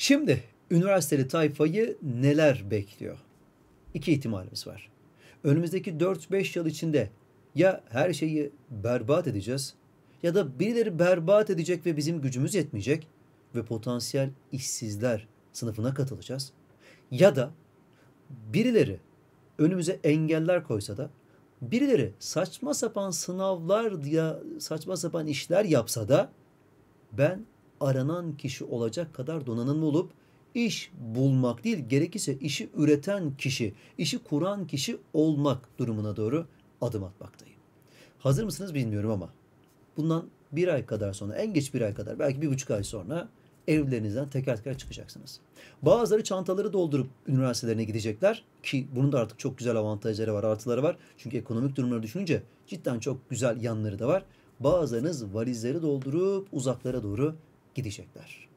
Şimdi üniversiteli tayfayı neler bekliyor? İki ihtimalimiz var. Önümüzdeki 4-5 yıl içinde ya her şeyi berbat edeceğiz ya da birileri berbat edecek ve bizim gücümüz yetmeyecek ve potansiyel işsizler sınıfına katılacağız. Ya da birileri önümüze engeller koysa da birileri saçma sapan sınavlar diye saçma sapan işler yapsa da ben aranan kişi olacak kadar donanımlı olup iş bulmak değil gerekirse işi üreten kişi, işi kuran kişi olmak durumuna doğru adım atmaktayım. Hazır mısınız bilmiyorum ama bundan bir ay kadar sonra, en geç bir ay kadar, belki bir buçuk ay sonra evlerinizden teker teker çıkacaksınız. Bazıları çantaları doldurup üniversitelerine gidecekler ki bunun da artık çok güzel avantajları var, artıları var. Çünkü ekonomik durumları düşününce cidden çok güzel yanları da var. Bazılarınız valizleri doldurup uzaklara doğru gidecekler.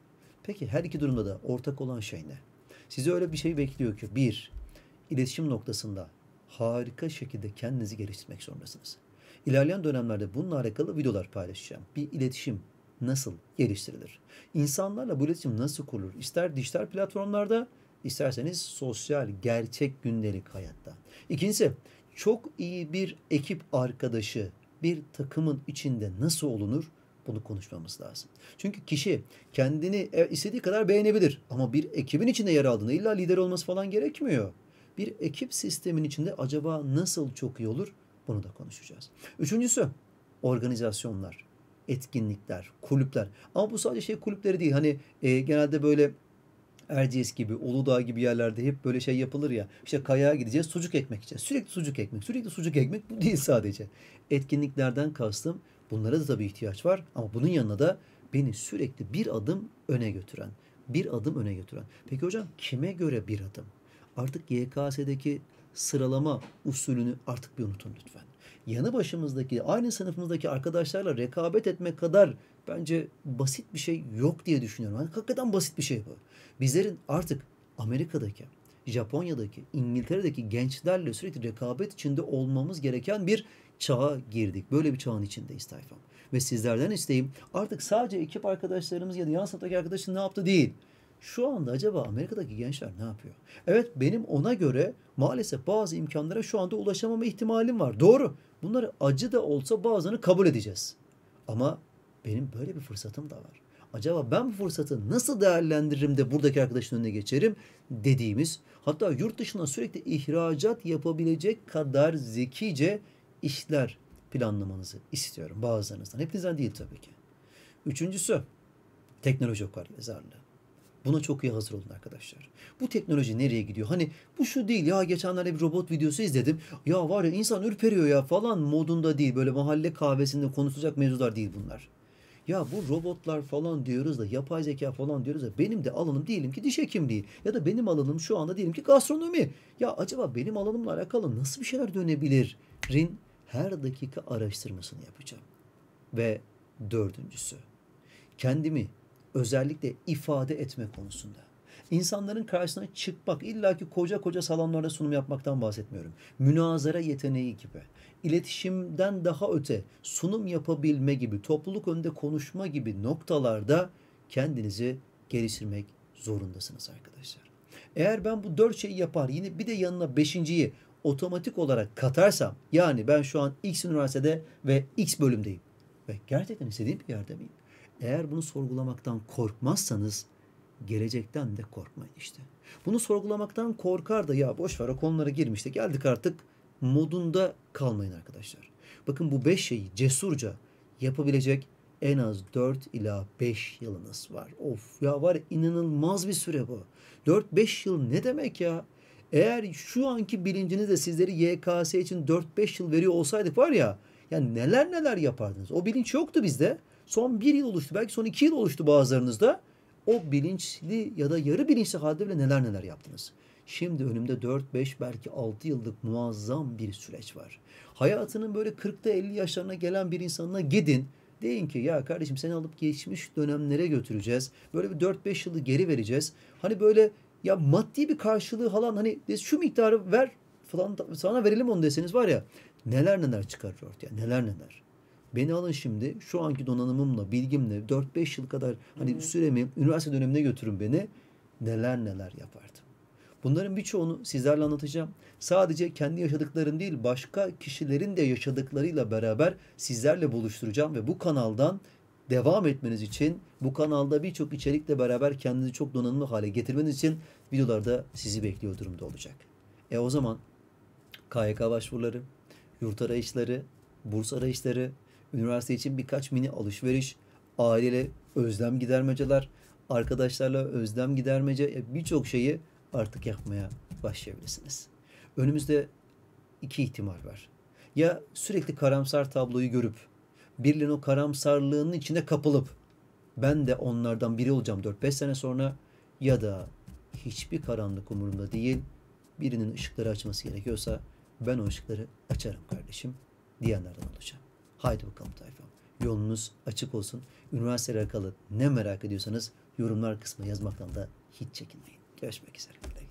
Peki her iki durumda da ortak olan şey ne? Sizi öyle bir şey bekliyor ki bir, iletişim noktasında harika şekilde kendinizi geliştirmek zorundasınız. İlerleyen dönemlerde bununla alakalı videolar paylaşacağım. Bir iletişim nasıl geliştirilir? İnsanlarla bu iletişim nasıl kurulur? İster dijital platformlarda, isterseniz sosyal, gerçek gündelik hayatta. İkincisi, çok iyi bir ekip arkadaşı bir takımın içinde nasıl olunur? Bunu konuşmamız lazım. Çünkü kişi kendini e, istediği kadar beğenebilir ama bir ekibin içinde yer aldığında illa lider olması falan gerekmiyor. Bir ekip sistemin içinde acaba nasıl çok iyi olur? Bunu da konuşacağız. Üçüncüsü organizasyonlar, etkinlikler, kulüpler. Ama bu sadece şey kulüpleri değil. Hani e, genelde böyle Erciyes gibi, Uludağ gibi yerlerde hep böyle şey yapılır ya. İşte kayağa gideceğiz, sucuk ekmek içeceğiz. Sürekli sucuk ekmek, sürekli sucuk ekmek bu değil sadece. Etkinliklerden kastım Bunlara da tabii ihtiyaç var ama bunun yanına da beni sürekli bir adım öne götüren, bir adım öne götüren. Peki hocam kime göre bir adım? Artık YKS'deki sıralama usulünü artık bir unutun lütfen. Yanı başımızdaki, aynı sınıfımızdaki arkadaşlarla rekabet etme kadar bence basit bir şey yok diye düşünüyorum. Yani hakikaten basit bir şey bu. Bizlerin artık Amerika'daki, Japonya'daki, İngiltere'deki gençlerle sürekli rekabet içinde olmamız gereken bir çağa girdik. Böyle bir çağın içindeyiz tayfam. Ve sizlerden isteğim artık sadece ekip arkadaşlarımız ya da yan sınıftaki arkadaşın ne yaptı değil. Şu anda acaba Amerika'daki gençler ne yapıyor? Evet benim ona göre maalesef bazı imkanlara şu anda ulaşamama ihtimalim var. Doğru. Bunları acı da olsa bazılarını kabul edeceğiz. Ama benim böyle bir fırsatım da var. Acaba ben bu fırsatı nasıl değerlendiririm de buradaki arkadaşın önüne geçerim dediğimiz hatta yurt dışına sürekli ihracat yapabilecek kadar zekice işler planlamanızı istiyorum bazılarınızdan. Hepinizden değil tabii ki. Üçüncüsü teknoloji okar yazarlığı. Buna çok iyi hazır olun arkadaşlar. Bu teknoloji nereye gidiyor? Hani bu şu değil ya geçenlerde bir robot videosu izledim. Ya var ya insan ürperiyor ya falan modunda değil. Böyle mahalle kahvesinde konuşacak mevzular değil bunlar. Ya bu robotlar falan diyoruz da yapay zeka falan diyoruz da benim de alanım diyelim ki diş hekimliği ya da benim alanım şu anda diyelim ki gastronomi. Ya acaba benim alanımla alakalı nasıl bir şeyler dönebilir? Rin her dakika araştırmasını yapacağım. Ve dördüncüsü, kendimi özellikle ifade etme konusunda. İnsanların karşısına çıkmak, illaki koca koca salonlarda sunum yapmaktan bahsetmiyorum. Münazara yeteneği gibi, iletişimden daha öte sunum yapabilme gibi, topluluk önünde konuşma gibi noktalarda kendinizi geliştirmek zorundasınız arkadaşlar. Eğer ben bu dört şeyi yapar, yine bir de yanına beşinciyi otomatik olarak katarsam yani ben şu an X üniversitede ve X bölümdeyim ve gerçekten istediğim bir yerde miyim? Eğer bunu sorgulamaktan korkmazsanız gelecekten de korkmayın işte. Bunu sorgulamaktan korkar da ya boş ver o konulara girmişte geldik artık modunda kalmayın arkadaşlar. Bakın bu beş şeyi cesurca yapabilecek en az 4 ila 5 yılınız var. Of ya var inanılmaz bir süre bu. 4-5 yıl ne demek ya? Eğer şu anki bilincinizle sizleri YKS için 4-5 yıl veriyor olsaydık var ya yani neler neler yapardınız. O bilinç yoktu bizde. Son bir yıl oluştu. Belki son iki yıl oluştu bazılarınızda. O bilinçli ya da yarı bilinçli halde bile neler neler yaptınız. Şimdi önümde 4-5 belki 6 yıllık muazzam bir süreç var. Hayatının böyle 40'ta 50 yaşlarına gelen bir insanına gidin. Deyin ki ya kardeşim seni alıp geçmiş dönemlere götüreceğiz. Böyle bir 4-5 yılı geri vereceğiz. Hani böyle ya maddi bir karşılığı falan hani şu miktarı ver falan sana verelim onu deseniz var ya neler neler çıkarır ortaya neler neler. Beni alın şimdi şu anki donanımımla, bilgimle 4-5 yıl kadar hani hı süremi, üniversite dönemine götürün beni. Neler neler yapardım. Bunların birçoğunu sizlerle anlatacağım. Sadece kendi yaşadıklarım değil başka kişilerin de yaşadıklarıyla beraber sizlerle buluşturacağım ve bu kanaldan devam etmeniz için bu kanalda birçok içerikle beraber kendinizi çok donanımlı hale getirmeniz için videolarda sizi bekliyor durumda olacak. E o zaman KYK başvuruları, yurt arayışları, burs arayışları, üniversite için birkaç mini alışveriş, aileyle özlem gidermeceler, arkadaşlarla özlem gidermece e, birçok şeyi artık yapmaya başlayabilirsiniz. Önümüzde iki ihtimal var. Ya sürekli karamsar tabloyu görüp birinin o karamsarlığının içine kapılıp ben de onlardan biri olacağım 4-5 sene sonra ya da hiçbir karanlık umurumda değil birinin ışıkları açması gerekiyorsa ben o ışıkları açarım kardeşim diyenlerden olacağım. Haydi bakalım tayfam. Yolunuz açık olsun. Üniversiteyle alakalı ne merak ediyorsanız yorumlar kısmına yazmaktan da hiç çekinmeyin. Görüşmek üzere.